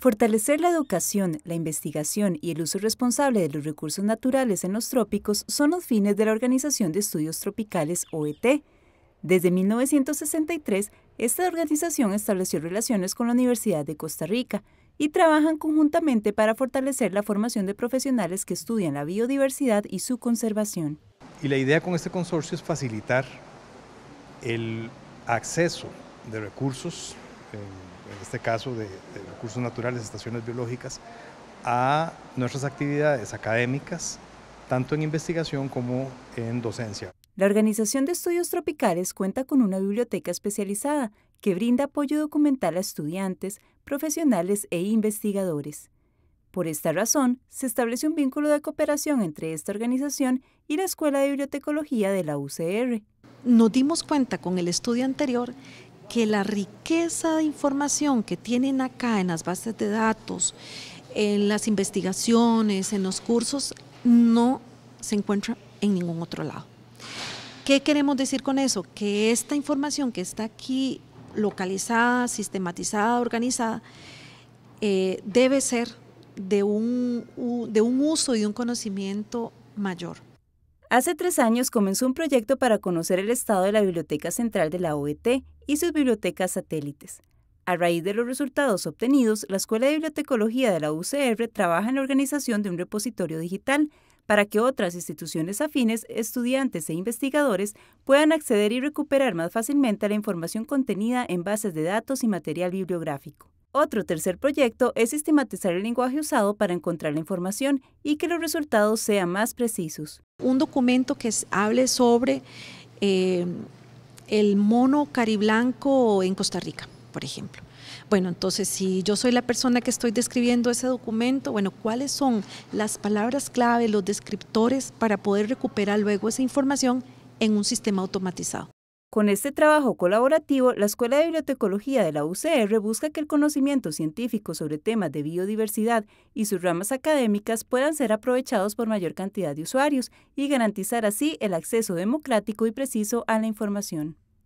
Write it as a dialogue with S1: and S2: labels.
S1: Fortalecer la educación, la investigación y el uso responsable de los recursos naturales en los trópicos son los fines de la Organización de Estudios Tropicales OET. Desde 1963, esta organización estableció relaciones con la Universidad de Costa Rica y trabajan conjuntamente para fortalecer la formación de profesionales que estudian la biodiversidad y su conservación.
S2: Y la idea con este consorcio es facilitar el acceso de recursos. Eh, en este caso de, recursos naturales, estaciones biológicas, a nuestras actividades académicas, tanto en investigación como en docencia.
S1: La Organización de Estudios Tropicales cuenta con una biblioteca especializada que brinda apoyo documental a estudiantes, profesionales e investigadores. Por esta razón, se establece un vínculo de cooperación
S3: entre esta organización y la Escuela de Bibliotecología de la UCR. Nos dimos cuenta con el estudio anterior que la riqueza de información que tienen acá en las bases de datos, en las investigaciones, en los cursos, no se encuentra en ningún otro lado. ¿Qué queremos decir con eso? Que esta información que está aquí localizada, sistematizada, organizada, eh, debe ser de un, de un uso y de un conocimiento
S1: mayor. Hace tres años comenzó un proyecto para conocer el estado de la Biblioteca Central de la OET y sus bibliotecas satélites. A raíz de los resultados obtenidos, la Escuela de Bibliotecología de la UCR trabaja en la organización de un repositorio digital para que otras instituciones afines, estudiantes e investigadores puedan acceder y recuperar más fácilmente la información contenida en bases de datos y material bibliográfico. Otro tercer proyecto es sistematizar el lenguaje usado para encontrar la información y que los resultados sean
S3: más precisos. Un documento que hable sobre eh, el mono cariblanco en Costa Rica, por ejemplo. Bueno, entonces si yo soy la persona que estoy describiendo ese documento, bueno, ¿cuáles son las palabras clave, los descriptores para poder recuperar luego esa información en un sistema automatizado? Con
S1: este trabajo colaborativo, la Escuela de Bibliotecología de la UCR busca que el conocimiento científico sobre temas de biodiversidad y sus ramas académicas puedan ser aprovechados por mayor cantidad de usuarios y garantizar así el acceso democrático y preciso a la información.